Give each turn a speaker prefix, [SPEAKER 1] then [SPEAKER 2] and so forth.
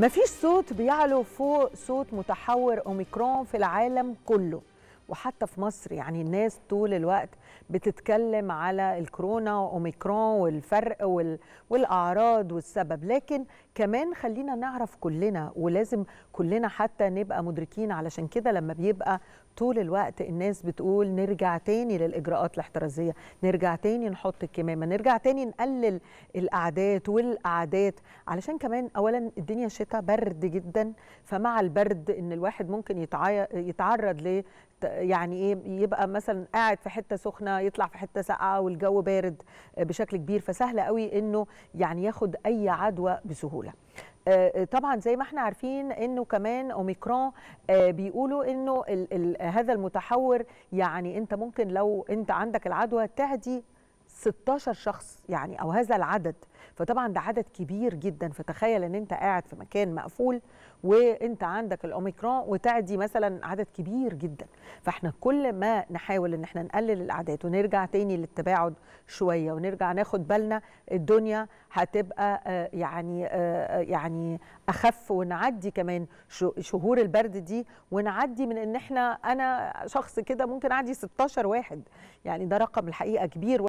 [SPEAKER 1] مفيش صوت بيعلو فوق صوت متحور أوميكرون في العالم كله وحتى في مصر يعني الناس طول الوقت بتتكلم على الكورونا واوميكرون والفرق وال... والاعراض والسبب لكن كمان خلينا نعرف كلنا ولازم كلنا حتى نبقى مدركين علشان كده لما بيبقى طول الوقت الناس بتقول نرجع تاني للاجراءات الاحترازيه نرجع تاني نحط الكمامه نرجع تاني نقلل الاعداد والاعداد علشان كمان اولا الدنيا شتاء برد جدا فمع البرد ان الواحد ممكن يتعرض ل يعني ايه يبقى مثلا قاعد في حته سخنه يطلع في حته ساقعه والجو بارد آه، بشكل كبير فسهل قوي انه يعني ياخد اي عدوى بسهوله آه، آه، طبعا زي ما احنا عارفين انه كمان اوميكرون بيقولوا انه ال ال هذا المتحور يعني انت ممكن لو انت عندك العدوى تهدي 16 شخص يعني او هذا العدد فطبعا ده عدد كبير جدا فتخيل ان انت قاعد في مكان مقفول وانت عندك الاوميكرون وتعدي مثلا عدد كبير جدا فاحنا كل ما نحاول ان احنا نقلل الاعداد ونرجع تاني للتباعد شويه ونرجع ناخد بالنا الدنيا هتبقى آه، يعني آه، آه، يعني اخف ونعدي كمان شهور البرد دي ونعدي من ان احنا انا شخص كده ممكن اعدي 16 واحد يعني ده رقم الحقيقه كبير